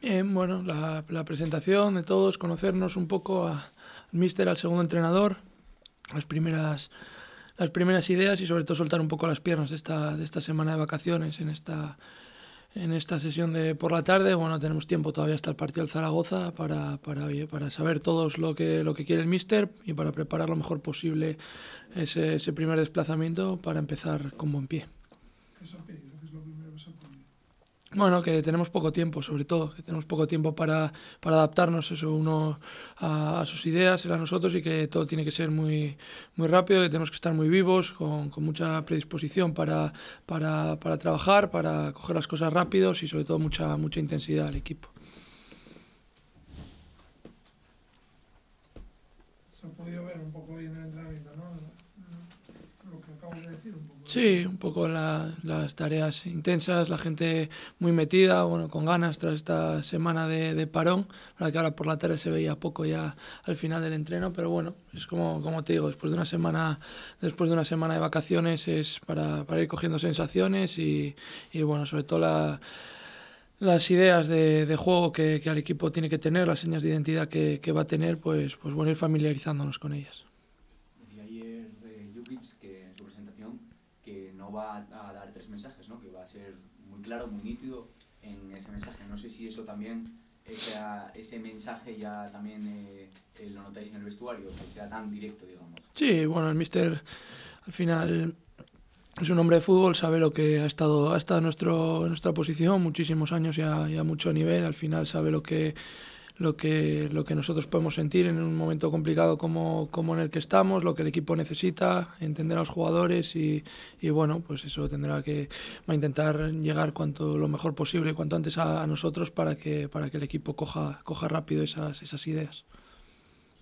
Eh, bueno, la, presentación de todos, conocernos un poco a Mister, al segundo entrenador, las primeras, las primeras ideas y sobre todo soltar un poco las piernas de esta, de esta semana de vacaciones en esta, en esta sesión de por la tarde. Bueno, tenemos tiempo todavía hasta el partido de Zaragoza para, para, saber todos lo que, lo que quiere el mister y para preparar lo mejor posible ese, ese primer desplazamiento para empezar con buen pie. Bueno, que tenemos poco tiempo, sobre todo, que tenemos poco tiempo para, adaptarnos eso uno a, sus ideas, a nosotros y que todo tiene que ser muy, muy rápido, que tenemos que estar muy vivos, con, mucha predisposición para, para, trabajar, para coger las cosas rápidos y sobre todo mucha, mucha intensidad al equipo. Se ha podido ver un poco bien el entrenamiento, ¿no? Sí, un poco las tareas intensas, la gente muy metida, bueno, con ganas tras esta semana de, parón, la que ahora por la tarde se veía poco ya al final del entreno, pero bueno, es como, como te digo, después de una semana, después de una semana de vacaciones es para, ir cogiendo sensaciones y, bueno, sobre todo las ideas de, juego que, el equipo tiene que tener, las señas de identidad que, que va a tener, pues, pues bueno, ir familiarizándonos con ellas. va a dar tres mensajes, ¿no? que va a ser muy claro, muy nítido en ese mensaje. No sé si eso también, ese, mensaje ya también eh, eh, lo notáis en el vestuario, que sea tan directo, digamos. Sí, bueno, el mister al final es un hombre de fútbol, sabe lo que ha estado, ha estado en, nuestro, nuestra posición muchísimos años y a mucho nivel, al final sabe lo que lo que, lo que nosotros podemos sentir en un momento complicado como, como en el que estamos, lo que el equipo necesita, entender a los jugadores y, y bueno, pues eso tendrá que va a intentar llegar cuanto lo mejor posible, cuanto antes a, nosotros para que, para que el equipo coja, coja rápido esas, esas ideas.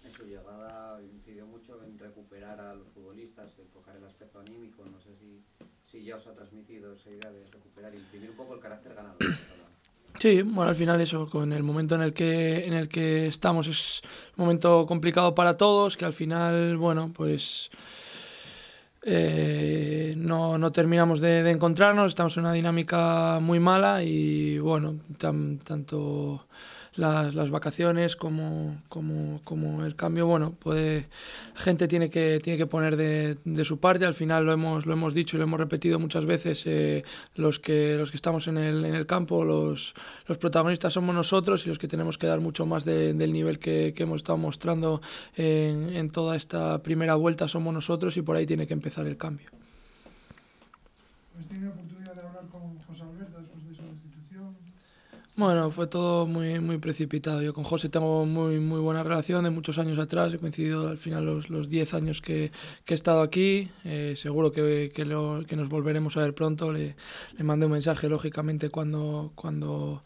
En su llegada incidió mucho en recuperar a los futbolistas, en coger el aspecto anímico, no sé si, si ya os ha transmitido esa idea de recuperar, y imprimir un poco el carácter ganador. Sí, bueno, al final eso, con el momento en el que en el que estamos es un momento complicado para todos, que al final, bueno, pues eh, no, no, terminamos de, de, encontrarnos, estamos en una dinámica muy mala y bueno, tan, tanto las, vacaciones, como, como, el cambio, bueno, puede, gente tiene que, tiene que poner de, de, su parte, al final lo hemos, lo hemos dicho y lo hemos repetido muchas veces, eh, los, que, los que estamos en el, en el campo, los, protagonistas somos nosotros y los que tenemos que dar mucho más del nivel que, hemos estado mostrando en, en toda esta primera vuelta somos nosotros y por ahí tiene que empezar el cambio. de hablar con José Alberto después de su bueno, fue todo muy, muy precipitado. Yo con José tengo muy, muy buena relación de muchos años atrás. He coincidido al final los 10 años que, he estado aquí. Eh, seguro que, que, lo, que, nos volveremos a ver pronto. Le, mandé un mensaje, lógicamente, cuando, cuando,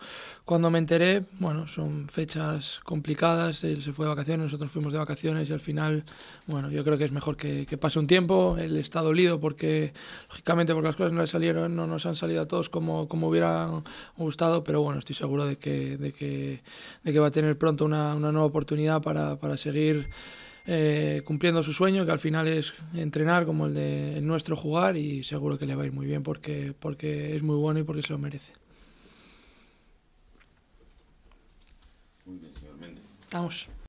cuando me enteré, bueno, son fechas complicadas, él se fue de vacaciones, nosotros fuimos de vacaciones y al final, bueno, yo creo que es mejor que, pase un tiempo, él está dolido porque, lógicamente, porque las cosas no salieron, no nos han salido a todos como, como hubiera gustado, pero bueno, estoy seguro de que, de que, va a tener pronto una, nueva oportunidad para, seguir eh, cumpliendo su sueño, que al final es entrenar como el de nuestro jugar y seguro que le va a ir muy bien porque, porque es muy bueno y porque se lo merece. Estamos.